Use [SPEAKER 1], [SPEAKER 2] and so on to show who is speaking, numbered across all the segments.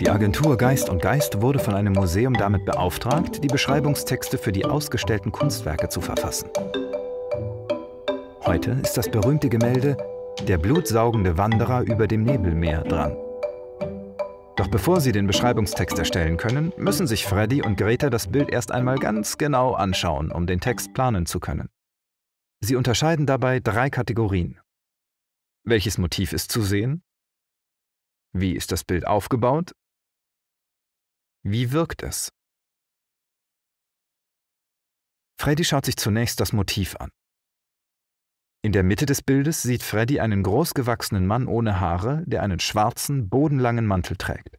[SPEAKER 1] Die Agentur Geist und Geist wurde von einem Museum damit beauftragt, die Beschreibungstexte für die ausgestellten Kunstwerke zu verfassen. Heute ist das berühmte Gemälde Der blutsaugende Wanderer über dem Nebelmeer dran. Doch bevor sie den Beschreibungstext erstellen können, müssen sich Freddy und Greta das Bild erst einmal ganz genau anschauen, um den Text planen zu können.
[SPEAKER 2] Sie unterscheiden dabei drei Kategorien. Welches Motiv ist zu sehen? Wie ist das Bild aufgebaut wie wirkt es? Freddy schaut sich zunächst das
[SPEAKER 1] Motiv an. In der Mitte des Bildes sieht Freddy einen großgewachsenen Mann ohne
[SPEAKER 2] Haare, der einen schwarzen, bodenlangen Mantel trägt.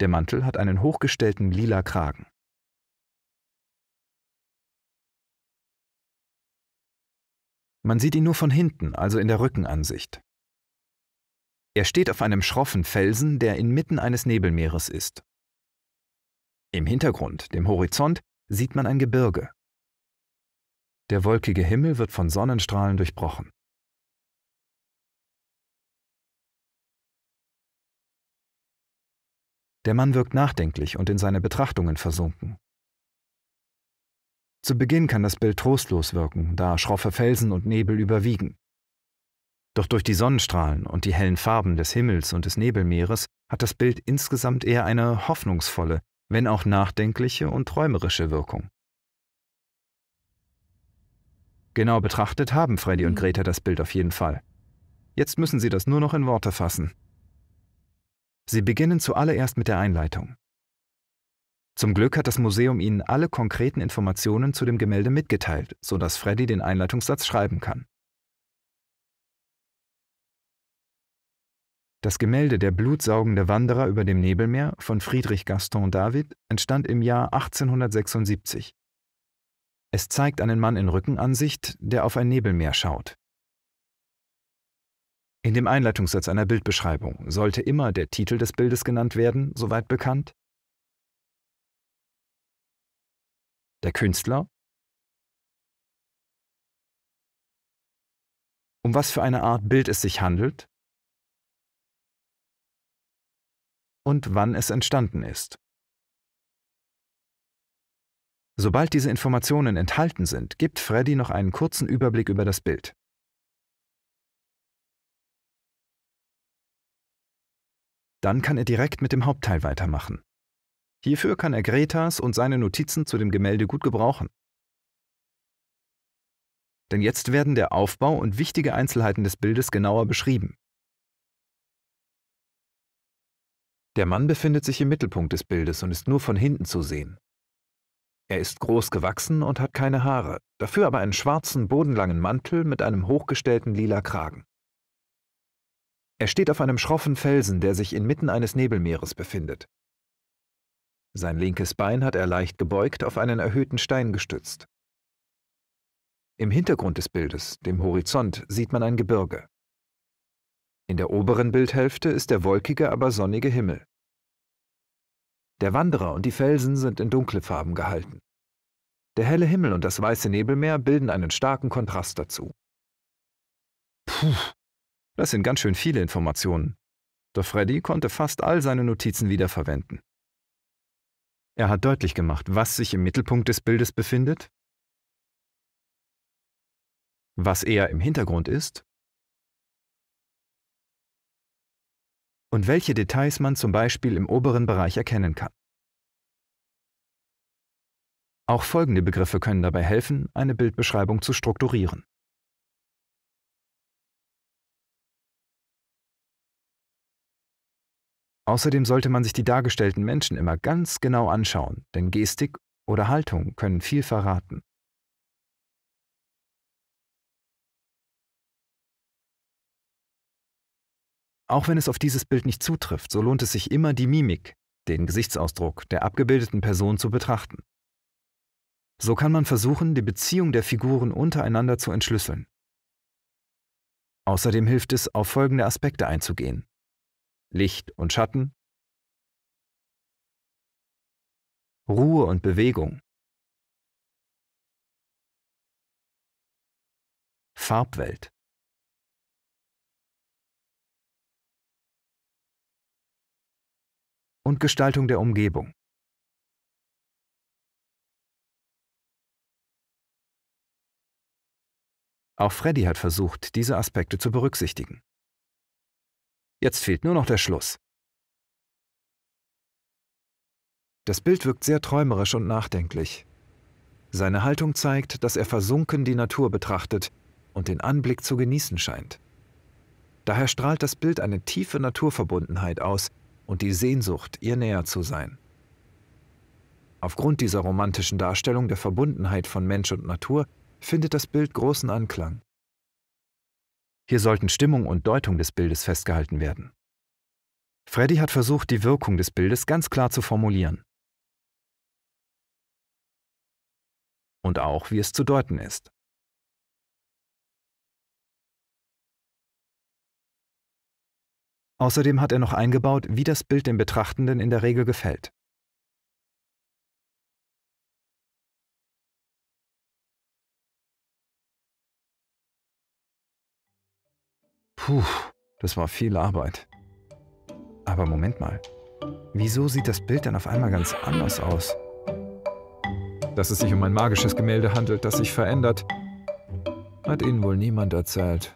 [SPEAKER 2] Der Mantel hat einen hochgestellten lila Kragen. Man sieht ihn nur von hinten, also in der Rückenansicht.
[SPEAKER 1] Er steht auf einem schroffen Felsen, der inmitten eines Nebelmeeres ist.
[SPEAKER 2] Im Hintergrund, dem Horizont, sieht man ein Gebirge. Der wolkige Himmel wird von Sonnenstrahlen durchbrochen. Der Mann wirkt nachdenklich und in seine Betrachtungen versunken. Zu Beginn kann das Bild trostlos
[SPEAKER 1] wirken, da schroffe Felsen und Nebel überwiegen. Doch durch die Sonnenstrahlen und die hellen Farben des Himmels und des Nebelmeeres hat das Bild insgesamt eher eine hoffnungsvolle, wenn auch nachdenkliche und träumerische Wirkung. Genau betrachtet haben Freddy und mhm. Greta das Bild auf jeden Fall. Jetzt müssen sie das nur noch in Worte fassen. Sie beginnen zuallererst mit der Einleitung. Zum Glück hat das Museum ihnen alle konkreten Informationen zu dem Gemälde mitgeteilt, sodass Freddy den Einleitungssatz schreiben kann. Das Gemälde Der blutsaugende Wanderer über dem Nebelmeer von Friedrich Gaston David entstand im Jahr 1876. Es zeigt einen Mann in Rückenansicht, der auf ein Nebelmeer schaut. In dem Einleitungssatz
[SPEAKER 2] einer Bildbeschreibung sollte immer der Titel des Bildes genannt werden, soweit bekannt, der Künstler, um was für eine Art Bild es sich handelt und wann es entstanden ist. Sobald diese Informationen enthalten sind, gibt Freddy noch einen kurzen Überblick über das Bild. Dann kann er direkt mit dem Hauptteil weitermachen.
[SPEAKER 1] Hierfür kann er Gretas und seine Notizen zu dem Gemälde gut gebrauchen. Denn jetzt werden der Aufbau und wichtige Einzelheiten des Bildes genauer beschrieben. Der Mann befindet sich im Mittelpunkt des Bildes und ist nur von hinten zu sehen. Er ist groß gewachsen und hat keine Haare, dafür aber einen schwarzen, bodenlangen Mantel mit einem hochgestellten lila Kragen. Er steht auf einem schroffen Felsen, der sich inmitten eines Nebelmeeres befindet. Sein linkes Bein hat er leicht gebeugt auf einen erhöhten Stein gestützt. Im Hintergrund des Bildes, dem Horizont, sieht man ein Gebirge. In der oberen Bildhälfte ist der wolkige, aber sonnige Himmel. Der Wanderer und die Felsen sind in dunkle Farben gehalten. Der helle Himmel und das weiße Nebelmeer bilden einen starken Kontrast dazu. Puh, das sind ganz schön viele Informationen. Doch Freddy konnte fast all seine Notizen wiederverwenden.
[SPEAKER 2] Er hat deutlich gemacht, was sich im Mittelpunkt des Bildes befindet, was eher im Hintergrund ist und welche Details man zum Beispiel im oberen Bereich erkennen kann. Auch folgende Begriffe können dabei helfen, eine Bildbeschreibung zu strukturieren. Außerdem sollte man sich die dargestellten Menschen immer ganz genau anschauen, denn Gestik oder Haltung können viel verraten. Auch wenn es auf dieses Bild nicht zutrifft, so lohnt es sich immer, die Mimik, den Gesichtsausdruck der
[SPEAKER 1] abgebildeten Person zu betrachten. So kann man versuchen, die Beziehung der Figuren
[SPEAKER 2] untereinander zu entschlüsseln. Außerdem hilft es, auf folgende Aspekte einzugehen. Licht und Schatten, Ruhe und Bewegung, Farbwelt. und Gestaltung der Umgebung. Auch Freddy hat versucht, diese Aspekte zu berücksichtigen. Jetzt fehlt nur noch der Schluss.
[SPEAKER 1] Das Bild wirkt sehr träumerisch und nachdenklich. Seine Haltung zeigt, dass er versunken die Natur betrachtet und den Anblick zu genießen scheint. Daher strahlt das Bild eine tiefe Naturverbundenheit aus, und die Sehnsucht, ihr näher zu sein. Aufgrund dieser romantischen Darstellung der Verbundenheit von Mensch und Natur findet das Bild großen Anklang. Hier sollten Stimmung und Deutung des Bildes festgehalten
[SPEAKER 2] werden. Freddy hat versucht, die Wirkung des Bildes ganz klar zu formulieren. Und auch, wie es zu deuten ist. Außerdem hat er noch eingebaut, wie das Bild dem Betrachtenden in der Regel gefällt. Puh, das war viel
[SPEAKER 1] Arbeit. Aber Moment mal. Wieso sieht das Bild dann auf einmal ganz anders aus? Dass es sich um ein magisches Gemälde handelt, das sich verändert, hat Ihnen wohl niemand erzählt.